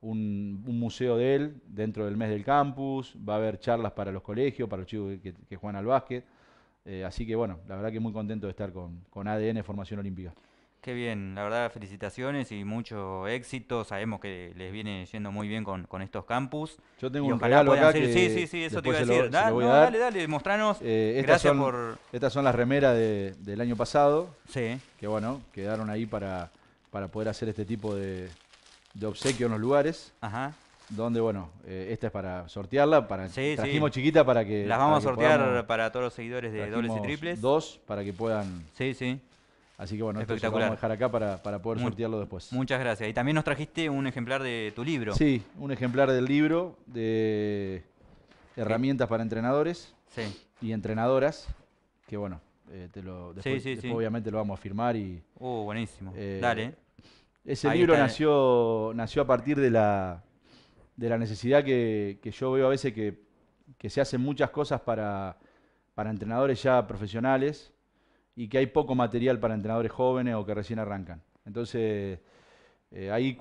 un, museo de él dentro del mes del campus, va a haber charlas para los colegios, para los chicos que, juegan al básquet. Eh, así que bueno, la verdad que muy contento de estar con, ADN Formación Olímpica. Qué bien, la verdad felicitaciones y mucho éxito. Sabemos que les viene yendo muy bien con, estos campus. Yo tengo un regalo acá que Sí, sí, sí, eso te iba a decir. dale, dale, mostranos. Eh, estas Gracias son, por... Estas son las remeras del año pasado. Sí. Que bueno, quedaron ahí para, para poder hacer este tipo de, de obsequio en los lugares. Donde, bueno, eh, esta es para sortearla, para trajimos chiquita para que... Las vamos a sortear para todos los seguidores de dobles y triples. Dos para que puedan... Sí, sí. Así que bueno, esto lo vamos a dejar acá para, poder sortearlo después. Muchas gracias. Y también nos trajiste un ejemplar de tu libro. Sí, un ejemplar del libro de herramientas para entrenadores y entrenadoras, que bueno, eh, te lo, después, obviamente lo vamos a firmar y... Uh, buenísimo. Eh, Dale. Ese libro nació, nació a partir de la, de la necesidad que, que yo veo a veces que, se hacen muchas cosas para, para entrenadores ya profesionales y que hay poco material para entrenadores jóvenes o que recién arrancan. Entonces, eh, ahí